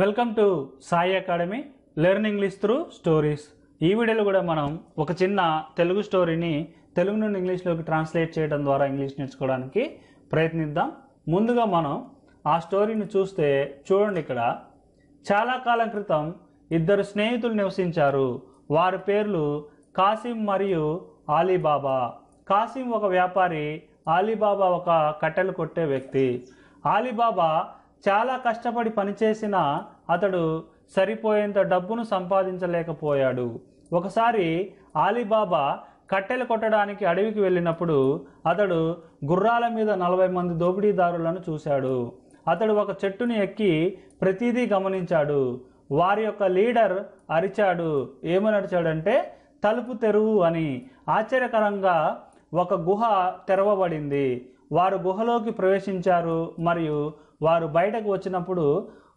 welcome to Sai academy learn English through stories ఈ వీడియోలో కూడా మనం ఒక చిన్న తెలుగు స్టోరీని తెలుగు నుండి ఇంగ్లీష్లోకి ట్రాన్స్లేట్ చేయడం ద్వారా ఇంగ్లీష్ నేర్చుకోవడానికి ప్రయత్నిద్దాం ముందుగా మనం ఆ స్టోరీని చూస్తే చూడండి ఇక్కడ చాలా కాలం క్రితం ఇద్దరు స్నేహితులు నివసించారు వారి పేర్లు కాసిం మరియు ఆలీబాబా కాసిం ఒక వ్యాపారి ఆలీబాబా ఒక కట్టెలు కొట్టే వ్యక్తి ఆలీబాబా చాలా కష్టపడి పనిచేసిన అతడు సరిపోయేంత డబ్బును సంపాదించలేకపోయాడు ఒకసారి ఆలీబాబా కట్టెలు కొట్టడానికి అడవికి వెళ్ళినప్పుడు అతడు గుర్రాల మీద నలభై మంది దోపిడీదారులను చూశాడు అతడు ఒక చెట్టుని ఎక్కి ప్రతిదీ గమనించాడు వారి యొక్క లీడర్ అరిచాడు ఏమని అరిచాడంటే తలుపు తెరువు అని ఆశ్చర్యకరంగా ఒక గుహ తెరవబడింది వారు గుహలోకి ప్రవేశించారు మరియు వారు బయటకు వచ్చినప్పుడు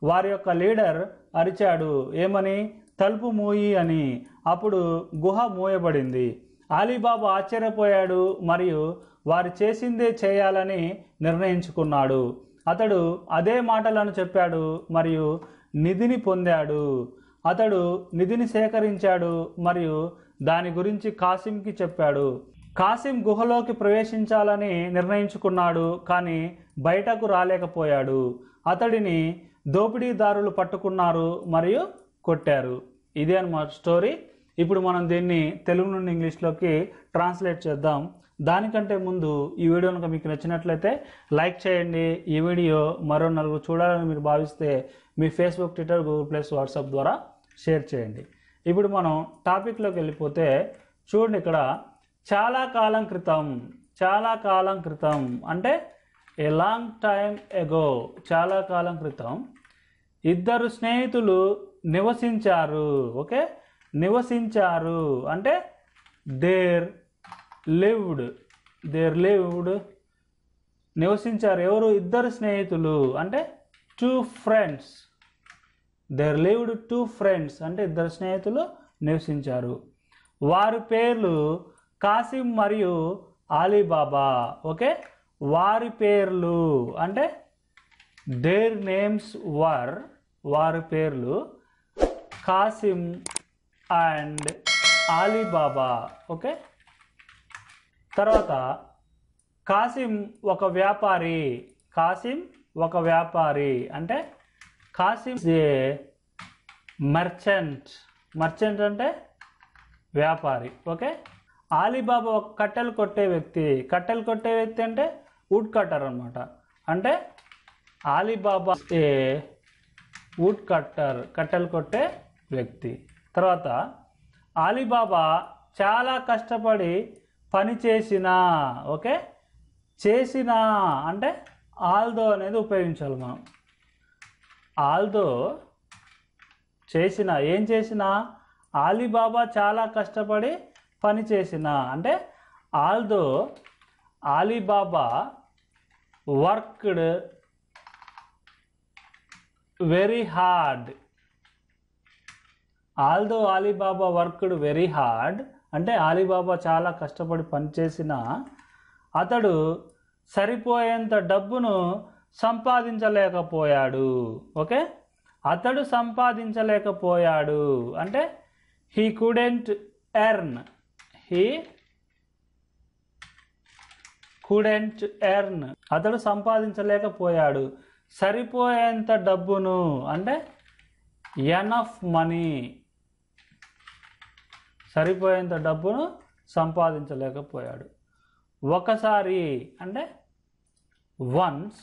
వారి యొక్క లీడర్ అరిచాడు ఏమని తలుపు మూయి అని అప్పుడు గుహ మూయబడింది అలీబాబు ఆశ్చర్యపోయాడు మరియు వారు చేసిందే చేయాలని నిర్ణయించుకున్నాడు అతడు అదే మాటలను చెప్పాడు మరియు నిధిని పొందాడు అతడు నిధిని సేకరించాడు మరియు దాని గురించి కాసింకి చెప్పాడు కాసిం గుహలోకి ప్రవేశించాలని నిర్ణయించుకున్నాడు కానీ బయటకు రాలేకపోయాడు అతడిని దోపిడీదారులు పట్టుకున్నారు మరియు కొట్టారు ఇదే అనమాట స్టోరీ ఇప్పుడు మనం దీన్ని తెలుగు నుండి ఇంగ్లీష్లోకి ట్రాన్స్లేట్ చేద్దాం దానికంటే ముందు ఈ వీడియో కనుక మీకు నచ్చినట్లయితే లైక్ చేయండి ఈ వీడియో మరో నలుగురు చూడాలని మీరు భావిస్తే మీ Facebook Twitter Google plus WhatsApp ద్వారా షేర్ చేయండి ఇప్పుడు మనం టాపిక్లోకి వెళ్ళిపోతే చూడండి ఇక్కడ చాలా కాలం క్రితం చాలా కాలం క్రితం అంటే ఏ లాంగ్ టైమ్ ఎగో చాలా కాలం క్రితం ఇద్దరు స్నేహితులు నివసించారు ఓకే నివసించారు అంటే దేర్ లివ్డ్ దేర్ లివ్డ్ నివసించారు ఎవరు ఇద్దరు స్నేహితులు అంటే two friends there lived two friends అంటే ఇద్దరు స్నేహితులు నివసించారు వారి పేర్లు కాసిం మరియు అలీబాబా ఓకే వారి పేర్లు అంటే దేర్ నేమ్స్ వర్ వారి పేర్లు కాసిం అండ్ ఆలీబాబా ఓకే తర్వాత కాసిం ఒక వ్యాపారి కాసిం ఒక వ్యాపారి అంటే కాసిం ఏ మర్చెంట్ మర్చెంట్ అంటే వ్యాపారి ఓకే ఆలీబాబా ఒక కట్టెలు కొట్టే వ్యక్తి కట్టెలు కొట్టే వ్యక్తి అంటే వుడ్ కట్టర్ అనమాట అంటే ఆలీబాబా ఏ వుడ్ కట్టర్ కట్టెలు కొట్టే వ్యక్తి తర్వాత ఆలీబాబా చాలా కష్టపడి పని చేసిన ఓకే చేసిన అంటే ఆల్దో అనేది ఉపయోగించాలి మనం ఆల్దో చేసిన ఏం చేసిన ఆలీబాబా చాలా కష్టపడి పని చేసిన అంటే although Ali Baba worked very hard although Ali Baba worked very hard అంటే ఆలీబాబా చాలా కష్టపడి పనిచేసిన అతడు సరిపోయేంత డబ్బును సంపాదించలేకపోయాడు ఓకే అతడు సంపాదించలేకపోయాడు అంటే he couldn't earn he couldn't earn అతడు సంపాదించలేకపోయాడు సరిపోయేంత డబ్బును అంటే ఎనఫ్ మనీ సరిపోయేంత డబ్బును సంపాదించలేకపోయాడు ఒకసారి అంటే వన్స్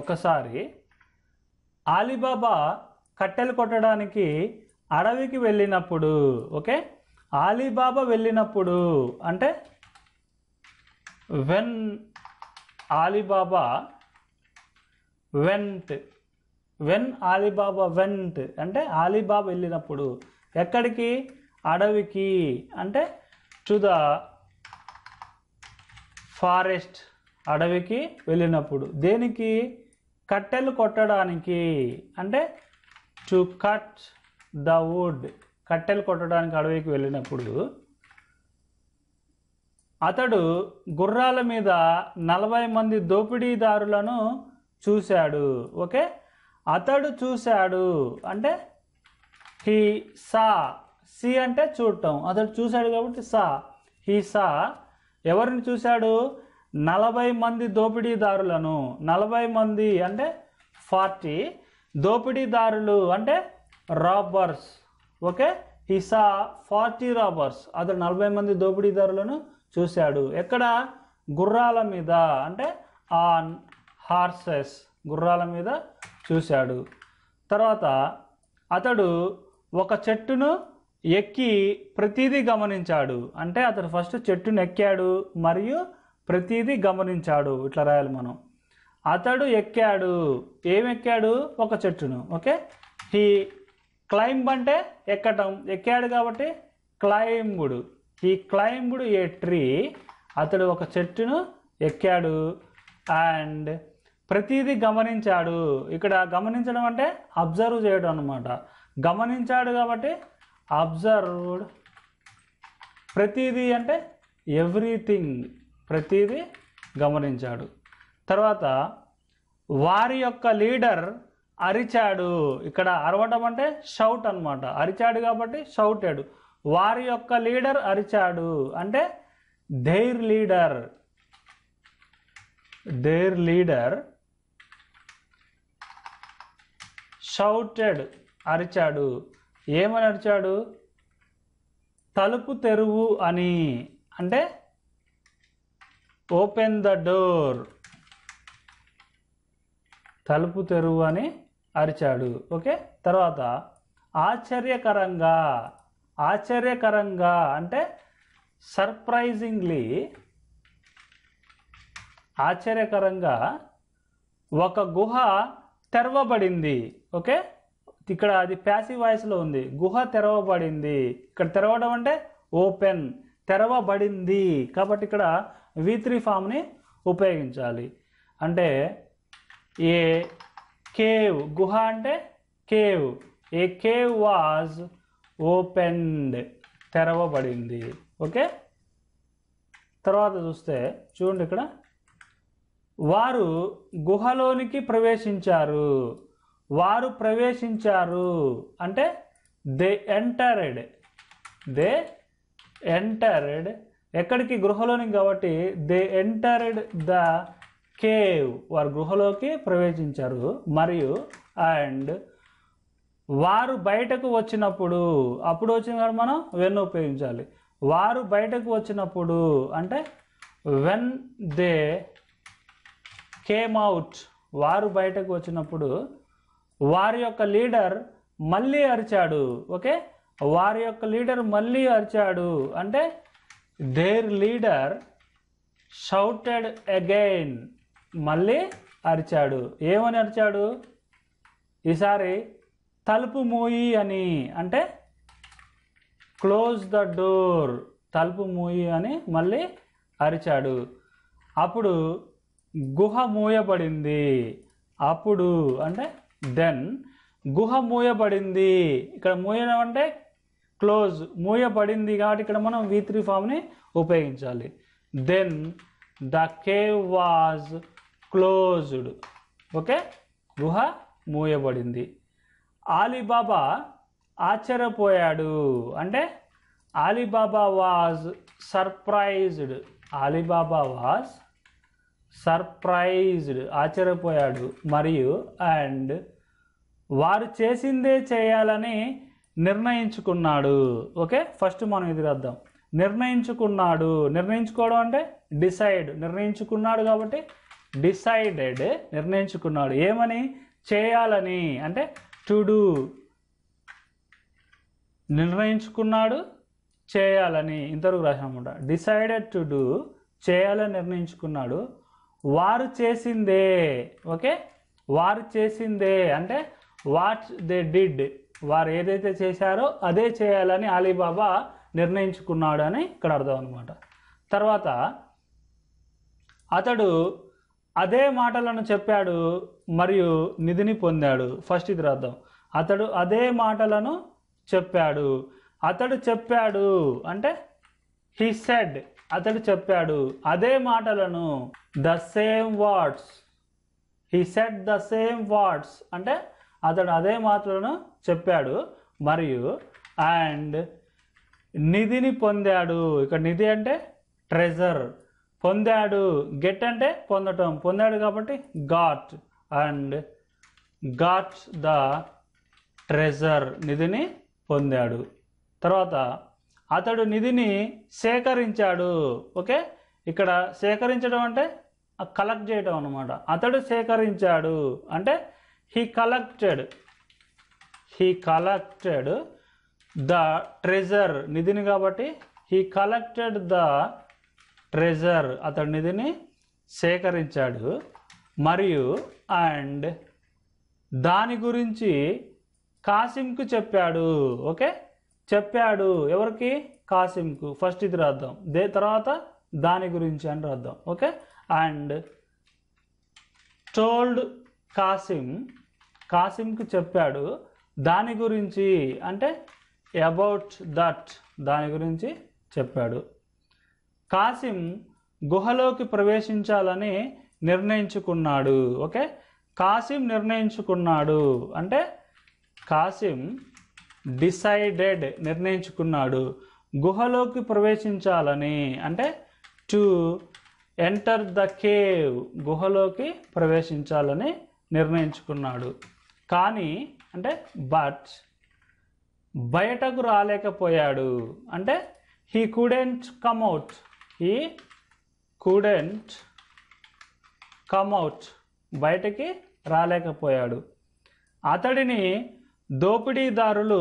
ఒకసారి ఆలీబాబా కట్టెలు కొట్టడానికి అడవికి వెళ్ళినప్పుడు ఓకే ఆలీబాబా వెళ్ళినప్పుడు అంటే when Ali Baba went when Ali Baba went అంటే ఆలిబాబా వెళ్ళినప్పుడు ఎక్కడికి అడవికి అంటే టు ద ఫారెస్ట్ అడవికి వెళ్ళినప్పుడు దేనికి కట్టెలు కొట్టడానికి అంటే టు కట్ ద వుడ్ కట్టెలు కొట్టడానికి అడవికి వెళ్ళినప్పుడు అతడు గుర్రాల మీద నలభై మంది దోపిడీదారులను చూశాడు ఓకే అతడు చూశాడు అంటే హీ సా సి అంటే చూడటం అతడు చూశాడు కాబట్టి సా హీ సా ఎవరిని చూశాడు నలభై మంది దోపిడీదారులను నలభై మంది అంటే ఫార్టీ దోపిడీదారులు అంటే robbers okay he saw forty robbers అతడు నలభై మంది దోపిడీదారులను చూశాడు ఎక్కడ గుర్రాల మీద అంటే ఆన్ హార్సెస్ గుర్రాల మీద చూశాడు తర్వాత అతడు ఒక చెట్టును ఎక్కి ప్రతీదీ గమనించాడు అంటే అతడు ఫస్ట్ చెట్టును ఎక్కాడు మరియు ప్రతీదీ గమనించాడు ఇట్లా రాయాలి మనం అతడు ఎక్కాడు ఏం ఎక్కాడు ఒక చెట్టును ఓకే హీ క్లైంబ్ అంటే ఎక్కటం ఎక్కాడు కాబట్టి climbed he climbed a tree అతడు ఒక చెట్టును ఎక్కాడు అండ్ ప్రతిదీ గమనించాడు ఇక్కడ గమనించడం అంటే అబ్జర్వ్ చేయడం అనమాట గమనించాడు కాబట్టి అబ్జర్వ్డ్ ప్రతిదీ అంటే ఎవ్రీథింగ్ ప్రతిదీ గమనించాడు తర్వాత వారి యొక్క లీడర్ అరిచాడు ఇక్కడ అరవటం అంటే షౌట్ అనమాట అరిచాడు కాబట్టి షౌటాడు వారి యొక్క లీడర్ అరిచాడు అంటే their leader their leader shouted అరిచాడు ఏమని అరిచాడు తలుపు తెరువు అని అంటే ఓపెన్ ద డోర్ తలుపు తెరువు అని అరిచాడు ఓకే తర్వాత ఆశ్చర్యకరంగా ఆశ్చర్యకరంగా అంటే సర్ప్రైజింగ్లీ ఆశ్చర్యకరంగా ఒక గుహ తెరవబడింది ఓకే ఇక్కడ అది ప్యాసివ్ వాయిస్లో ఉంది గుహ తెరవబడింది ఇక్కడ తెరవడం అంటే ఓపెన్ తెరవబడింది కాబట్టి ఇక్కడ వి త్రీ ఫామ్ని ఉపయోగించాలి అంటే ఏ కేవ్ గుహ అంటే cave a cave was opened తెరవబడింది ఓకే తర్వాత చూస్తే చూడండి ఇక్కడ వారు గుహలోనికి ప్రవేశించారు వారు ప్రవేశించారు అంటే దే ఎంటర్డ్ దే ఎంటర్డ్ ఎక్కడికి గృహలోనికి కాబట్టి దే ఎంటర్డ్ ద కేవ్ వారు గృహలోకి ప్రవేశించారు మరియు అండ్ వారు బయటకు వచ్చినప్పుడు అప్పుడు వచ్చింది కాబట్టి మనం వెన్ ఉపయోగించాలి వారు బయటకు వచ్చినప్పుడు అంటే వెన్ దే కేమ్ అవుట్ వారు బయటకు వచ్చినప్పుడు వారి యొక్క లీడర్ మళ్ళీ అరిచాడు ఓకే వారి యొక్క లీడర్ మళ్ళీ అరిచాడు అంటే దేర్ లీడర్ షౌటెడ్ అగైన్ మళ్ళీ అరిచాడు ఏమని అరిచాడు ఈసారి తలుపు మూయి అని అంటే క్లోజ్ ద డోర్ తలుపు మూయి అని మళ్ళీ అరిచాడు అప్పుడు గుహ మూయబడింది అప్పుడు అంటే దెన్ గుహ మూయబడింది ఇక్కడ మూయడం అంటే క్లోజ్ మూయబడింది కాబట్టి ఇక్కడ మనం వి త్రీ ఫామ్ని ఉపయోగించాలి then the cave was closed okay గుహ మూయబడింది ఆలీబాబా ఆశ్చర్యపోయాడు అంటే Ali Baba was surprised Ali Baba was surprised ఆశ్చర్యపోయాడు మరియు అండ్ వారు చేసిందే చేయాలని నిర్ణయించుకున్నాడు ఓకే ఫస్ట్ మనం ఇది రాద్దాం నిర్ణయించుకున్నాడు నిర్ణయించుకోవడం అంటే డిసైడ్ నిర్ణయించుకున్నాడు కాబట్టి డిసైడెడ్ నిర్ణయించుకున్నాడు ఏమని చేయాలని అంటే టుడు నిర్ణయించుకున్నాడు చేయాలని ఇంతవరకు రాసాము డిసైడెడ్ టు డూ చేయాలని నిర్ణయించుకున్నాడు వారు చేసిందే ఓకే వారు చేసిందే అంటే వాట్ దే డిడ్ వారు ఏదైతే చేశారో అదే చేయాలని అలీబాబా నిర్ణయించుకున్నాడు అని ఇక్కడ అర్థం అనమాట తర్వాత అతడు అదే మాటలను చెప్పాడు మరియు నిధిని పొందాడు ఫస్ట్ ఇది రాద్దాం అతడు అదే మాటలను చెప్పాడు అతడు చెప్పాడు అంటే హీ సెడ్ అతడు చెప్పాడు అదే మాటలను the same words he said the same words అంటే అతడు అదే మాటలను చెప్పాడు మరియు అండ్ నిధిని పొందాడు ఇక్కడ నిధి అంటే ట్రెజర్ పొందాడు గెట్ అంటే పొందటం పొందాడు కాబట్టి got and got the treasure నిధిని పొందాడు తర్వాత అతడు నిధిని సేకరించాడు ఓకే ఇక్కడ సేకరించడం అంటే కలెక్ట్ చేయడం అనమాట అతడు సేకరించాడు అంటే he collected he collected the treasure నిధిని కాబట్టి హీ కలెక్టెడ్ ద ట్రెజర్ అతని నిధిని సేకరించాడు మరియు అండ్ దాని గురించి కాసింకు చెప్పాడు ఓకే చెప్పాడు ఎవరికి కాసింకు ఫస్ట్ ఇది రాద్దాం దే తర్వాత దాని గురించి అని రాద్దాం ఓకే అండ్ టోల్డ్ కాసిం కాసింకు చెప్పాడు దాని గురించి అంటే అబౌట్ దట్ దాని గురించి చెప్పాడు కాసిం గుహలోకి ప్రవేశించాలని నిర్ణయించుకున్నాడు ఓకే కాసిం నిర్ణయించుకున్నాడు అంటే కాసిం డిసైడెడ్ నిర్ణయించుకున్నాడు గుహలోకి ప్రవేశించాలని అంటే టు ఎంటర్ ద కేవ్ గుహలోకి ప్రవేశించాలని నిర్ణయించుకున్నాడు కానీ అంటే బట్ బయటకు రాలేకపోయాడు అంటే he couldn't out he couldn't come out బయటకి రాలేకపోయాడు అతడిని దోపిడీదారులు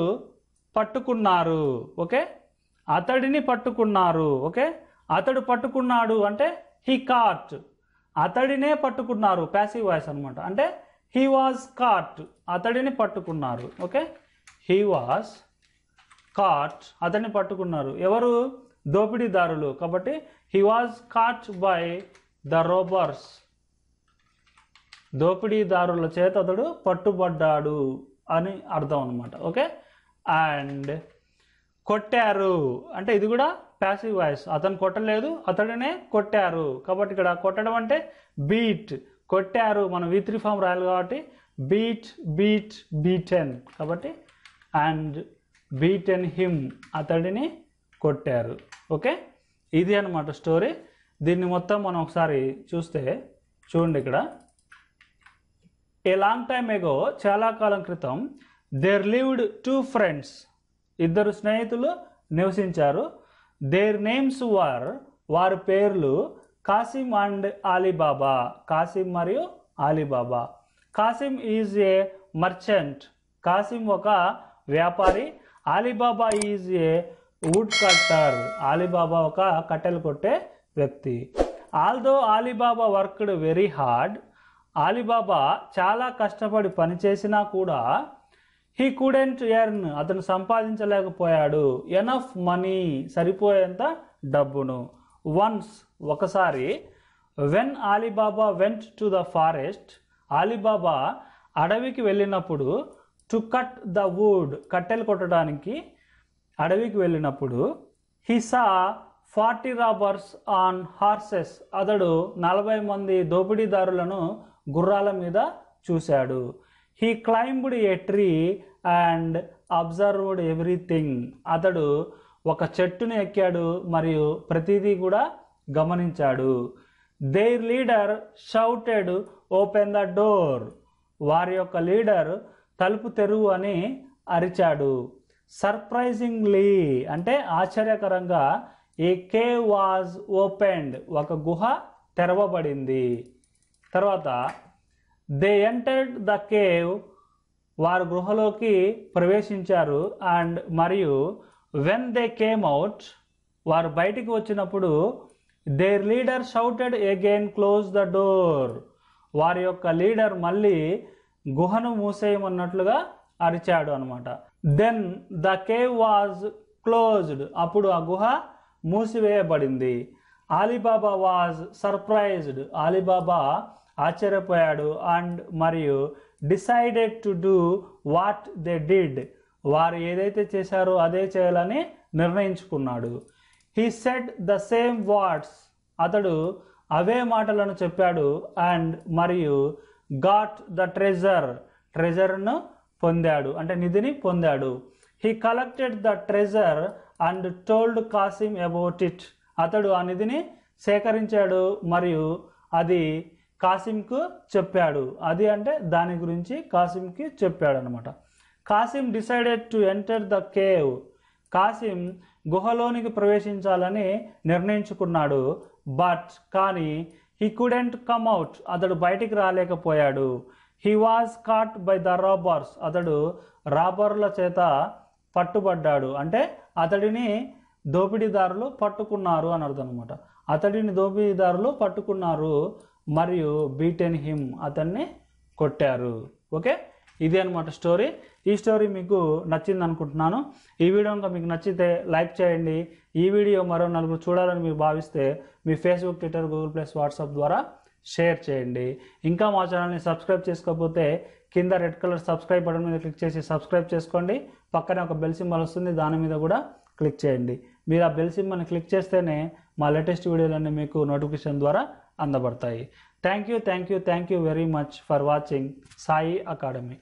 పట్టుకున్నారు ఓకే అతడిని పట్టుకున్నారు ఓకే అతడు పట్టుకున్నాడు అంటే హీ కాట్ అతడినే పట్టుకున్నారు ప్యాసివ్ వాయిస్ అనమాట అంటే హీ వాజ్ కాట్ అతడిని పట్టుకున్నారు ఓకే హీ వాజ్ కాట్ అతడిని పట్టుకున్నారు ఎవరు దోపిడీదారులు కాబట్టి he was caught by the robbers దోపిడీదారుల చేత అతడు పట్టుబడ్డాడు అని అర్థం అనమాట ఓకే అండ్ కొట్టారు అంటే ఇది కూడా ప్యాసివ్ వాయిస్ అతను కొట్టలేదు అతడినే కొట్టారు కాబట్టి ఇక్కడ కొట్టడం అంటే బీట్ కొట్టారు మనం వి త్రీ ఫామ్ రాయాలి కాబట్టి బీట్ బీట్ బీటెన్ కాబట్టి అండ్ బీటెన్ హిమ్ అతడిని కొట్టారు ఓకే ఇది అనమాట స్టోరీ దీన్ని మొత్తం మనం ఒకసారి చూస్తే చూడండి ఇక్కడ ఏ లాంగ్ టైమ్ ఎగో చాలా కాలం క్రితం దేర్ లివ్డ్ టూ ఫ్రెండ్స్ ఇద్దరు స్నేహితులు నివసించారు దేర్ నేమ్స్ వార్ వారి పేర్లు కాసిం అండ్ ఆలీబాబా కాసిం మరియు Ali Baba Kasim is a merchant Kasim ఒక వ్యాపారి Ali Baba is a woodcutter Ali Baba ఒక కట్టెలు కొట్టే వ్యక్తి although Ali Baba worked very hard Ali Baba చాలా కష్టపడి పనిచేసినా కూడా హీ కుడెంట్ ఎర్న్ అతను సంపాదించలేకపోయాడు ఎనఫ్ మనీ సరిపోయేంత డబ్బును వన్స్ ఒకసారి when Ali Baba went to the forest Ali Baba అడవికి వెళ్ళినప్పుడు టు కట్ ద వుడ్ కట్టెలు కొట్టడానికి అడవికి వెళ్ళినప్పుడు he saw forty robbers on horses అతడు నలభై మంది దోపిడీదారులను గుర్రాల మీద చూశాడు he climbed a tree and observed everything అతడు ఒక చెట్టును ఎక్కాడు మరియు ప్రతిదీ కూడా గమనించాడు their leader shouted open the door వారి యొక్క లీడర్ తలుపు తెరువు అని అరిచాడు సర్ప్రైజింగ్లీ అంటే ఆశ్చర్యకరంగా ఏ కే వాజ్ ఓపెండ్ ఒక గుహ తెరవబడింది తర్వాత దే ఎంటర్డ్ ద కేవ్ వారు గృహలోకి ప్రవేశించారు అండ్ మరియు వెన్ దే కేమ్ అవుట్ వారు బయటికి వచ్చినప్పుడు their leader shouted again close the door వారి యొక్క లీడర్ మళ్ళీ గుహను మూసేయమన్నట్లుగా అరిచాడు అనమాట then the cave was closed అప్పుడు ఆ గుహ మూసివేయబడింది ఆలీబాబా వాజ్ సర్ప్రైజ్డ్ ఆలీబాబా ఆశ్చర్యపోయాడు అండ్ మరియు decided to do what they did వారు ఏదైతే చేశారో అదే చేయాలని నిర్ణయించుకున్నాడు he said the same words అతడు అవే మాటలను చెప్పాడు అండ్ మరియు గాట్ ద ట్రెజర్ ట్రెజర్ను పొందాడు అంటే నిధిని పొందాడు he collected the treasure and told Kasim about it అతడు ఆ నిధిని సేకరించాడు మరియు అది కాసింకు చెప్పాడు అది అంటే దాని గురించి కాసింకి చెప్పాడు అనమాట Kasim decided to enter the cave Kasim గుహలోనికి ప్రవేశించాలని నిర్ణయించుకున్నాడు బట్ కానీ హీ కుడెంట్ కమ్ అవుట్ అతడు బయటికి రాలేకపోయాడు he was caught by the robbers అతడు రాబర్ల చేత పట్టుబడ్డాడు అంటే అతడిని దోపిడీదారులు పట్టుకున్నారు అని అర్థం అనమాట అతడిని దోపిడీదారులు పట్టుకున్నారు మరియు బీటెన్ హిమ్ అతన్ని కొట్టారు ఓకే ఇది అనమాట స్టోరీ ఈ స్టోరీ మీకు నచ్చింది అనుకుంటున్నాను ఈ వీడియో ఇంకా మీకు నచ్చితే లైక్ చేయండి ఈ వీడియో మరో నలుగురు చూడాలని మీరు భావిస్తే మీ Facebook Twitter Google plus WhatsApp ద్వారా షేర్ చేయండి ఇంకా మా ఛానల్ని సబ్స్క్రైబ్ చేసుకోకపోతే కింద రెడ్ కలర్ సబ్స్క్రైబ్ బటన్ మీద క్లిక్ చేసి సబ్స్క్రైబ్ చేసుకోండి పక్కనే ఒక బెల్ సింబల్ వస్తుంది దాని మీద కూడా క్లిక్ చేయండి మీరు ఆ బెల్ సింబల్ని క్లిక్ చేస్తేనే మా లేటెస్ట్ వీడియోలన్నీ మీకు నోటిఫికేషన్ ద్వారా అందబడతాయి thank you thank you thank you very much for watching Sai academy